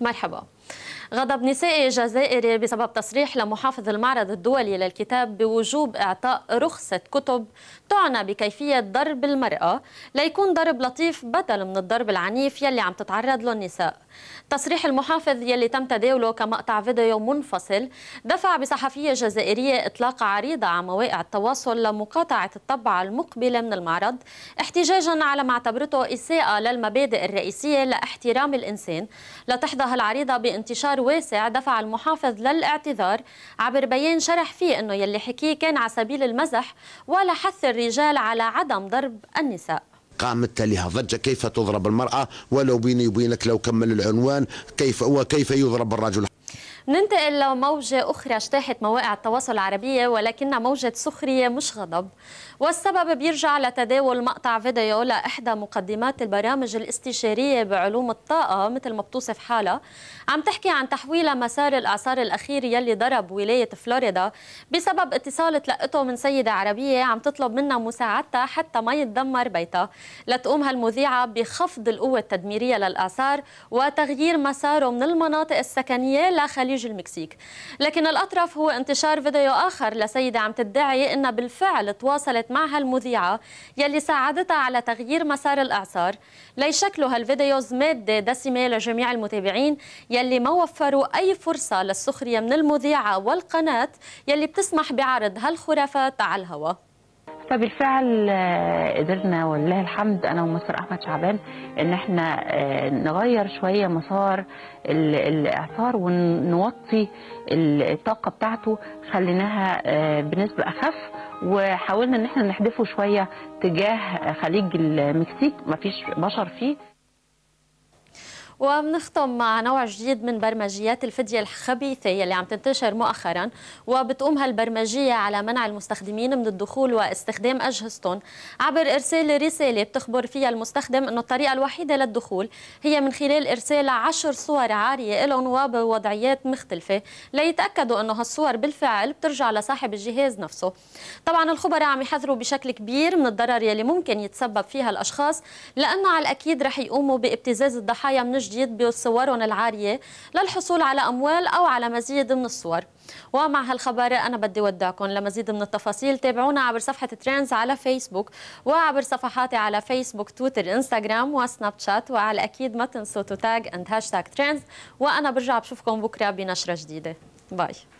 مرحبا غضب نسائي جزائري بسبب تصريح لمحافظ المعرض الدولي للكتاب بوجوب إعطاء رخصة كتب تعنى بكيفية ضرب المرأة ليكون ضرب لطيف بدل من الضرب العنيف يلي عم تتعرض له النساء تصريح المحافظ يلي تم تداوله كمقطع فيديو منفصل دفع بصحفية جزائرية إطلاق عريضة على مواقع التواصل لمقاطعة الطبعة المقبلة من المعرض احتجاجا على ما اعتبرته إساءة للمبادئ الرئيسية لاحترام الإنسان لتحظى العريضة بانتشار انتشار واسع دفع المحافظ للاعتذار عبر بيان شرح فيه أنه يلي حكيه كان على سبيل المزح ولا حث الرجال على عدم ضرب النساء قامت لها ضجة كيف تضرب المرأة ولو بيني وبينك لو كمل العنوان كيف وكيف يضرب الرجل ننتقل لموجة أخرى اجتاحت مواقع التواصل العربية ولكنها موجة سخرية مش غضب والسبب بيرجع لتداول مقطع فيديو لإحدى مقدمات البرامج الاستشارية بعلوم الطاقة مثل ما بتوصف حالها عم تحكي عن تحويل مسار الإعصار الأخير يلي ضرب ولاية فلوريدا بسبب اتصال تلقته من سيدة عربية عم تطلب منها مساعدتها حتى ما يتدمر بيتها لتقوم هالمذيعة بخفض القوة التدميرية للإعصار وتغيير مساره من المناطق السكنية لخليج خليج المكسيك لكن الأطرف هو انتشار فيديو آخر لسيدة عم تدعي أنها بالفعل تواصلت معها المذيعة يلي ساعدتها على تغيير مسار الإعصار ليشكلوا هالفيديوز مادة دسمة لجميع المتابعين يلي ما وفروا أي فرصة للسخرية من المذيعة والقناة يلي بتسمح بعرض هالخرافات على الهواء فبالفعل آه، قدرنا ولله الحمد انا ومستر احمد شعبان ان احنا آه، نغير شويه مسار الاعصار ونوطي الطاقه بتاعته خليناها آه، بنسبه اخف وحاولنا ان احنا نحدفه شويه تجاه خليج المكسيك مفيش بشر فيه وبنختم مع نوع جديد من برمجيات الفدية الخبيثة يلي عم تنتشر مؤخرا وبتقوم هالبرمجية على منع المستخدمين من الدخول واستخدام أجهزتهم عبر إرسال رسالة بتخبر فيها المستخدم أنه الطريقة الوحيدة للدخول هي من خلال إرسال عشر صور عارية لهم وبوضعيات مختلفة ليتأكدوا أنه هالصور بالفعل بترجع لصاحب الجهاز نفسه طبعا الخبراء عم يحذروا بشكل كبير من الضرر يلي ممكن يتسبب فيها الأشخاص لأنه على الأكيد رح يقوموا بابتزاز الضحايا من جديد بصورهم العارية للحصول على أموال أو على مزيد من الصور ومع هالخبر أنا بدي ودعكم لمزيد من التفاصيل تابعونا عبر صفحة ترينز على فيسبوك وعبر صفحاتي على فيسبوك تويتر إنستغرام وسناب شات وعلى أكيد ما تنسوا تو تاج أند هاشتاج ترينز وأنا برجع بشوفكم بكرة بنشرة جديدة باي